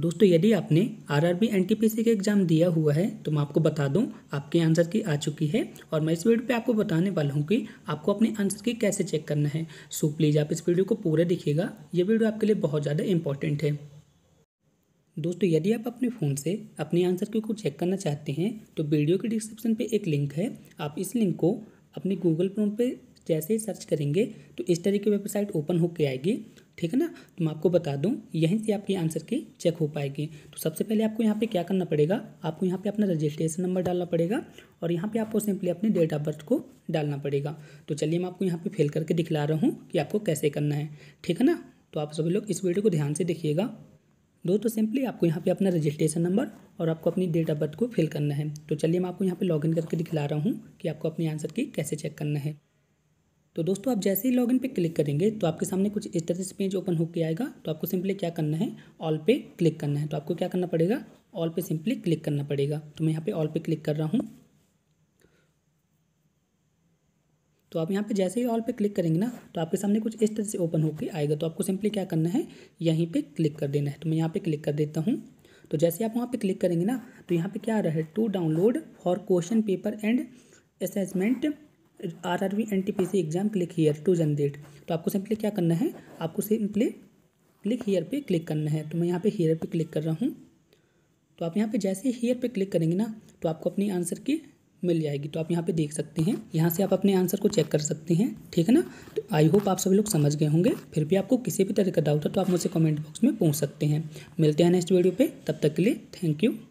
दोस्तों यदि आपने आरआरबी एनटीपीसी के एग्ज़ाम दिया हुआ है तो मैं आपको बता दूं आपके आंसर की आ चुकी है और मैं इस वीडियो पे आपको बताने वाला हूं कि आपको अपने आंसर की कैसे चेक करना है सो प्लीज़ आप इस वीडियो को पूरा देखिएगा ये वीडियो आपके लिए बहुत ज़्यादा इंपॉर्टेंट है दोस्तों यदि आप अपने फ़ोन से अपने आंसर की को चेक करना चाहते हैं तो वीडियो के डिस्क्रिप्शन पर एक लिंक है आप इस लिंक को अपने गूगल क्रोम पर जैसे ही सर्च करेंगे तो इस तरह की वेबसाइट ओपन होकर आएगी ठीक है ना तो मैं आपको बता दूं यहीं से आपकी आंसर की चेक हो पाएगी तो सबसे पहले आपको यहाँ पे क्या करना पड़ेगा आपको यहाँ पे अपना रजिस्ट्रेशन नंबर डालना पड़ेगा और यहाँ पे आपको सिंपली अपने डेट ऑफ बर्थ को डालना पड़ेगा तो चलिए मैं आपको यहाँ पे फेल करके दिखला रहा हूँ कि आपको कैसे करना है ठीक है ना तो आप सभी लोग इस वीडियो को ध्यान से देखिएगा दोस्तों सिंपली आपको यहाँ पे अपना रजिस्ट्रेशन नंबर और आपको अपनी डेट ऑफ बर्थ को फिल करना है तो चलिए मैं आपको यहाँ पे इन करके दिखला रहा हूँ कि आपको अपने आंसर की कैसे चेक करना है तो दोस्तों आप जैसे ही लॉगिन पे क्लिक करेंगे तो आपके सामने कुछ इस तरह से पेज ओपन होकर आएगा तो आपको सिंपली क्या करना है ऑल पे क्लिक करना है तो आपको क्या करना पड़ेगा ऑल पे सिंपली क्लिक करना पड़ेगा तो मैं यहाँ पे ऑल पे क्लिक कर रहा हूँ तो आप यहाँ पे जैसे ही ऑल पे क्लिक करेंगे ना तो आपके सामने कुछ इस तरह से ओपन होकर आएगा तो आपको सिंपली क्या करना है यहीं पर क्लिक कर देना है तो मैं यहाँ पर क्लिक कर देता हूँ तो जैसे आप वहाँ पर क्लिक करेंगे ना तो यहाँ पर क्या रहा है to download for question paper and assessment R R V N T P C exam click here to generate तो आपको सिंपली क्या करना है आपको सिंपली क्लिक हीयर पे क्लिक करना है तो मैं यहाँ पे हीयर पे क्लिक कर रहा हूँ तो आप यहाँ पे जैसे ही हीयर पे क्लिक करेंगे ना तो आपको अपनी आंसर की मिल जाएगी तो आप यहाँ पे देख सकते हैं यहाँ से आप अपने आंसर को चेक कर सकते हैं ठीक है ना तो आई होप आप सभी लोग समझ गए होंगे फिर भी आपको किसी भी तरह का डाउट है तो आप मुझसे कमेंट बॉक्स में पूछ सकते हैं मिलते हैं नेक्स्ट वीडियो पर तब तक के लिए थैंक यू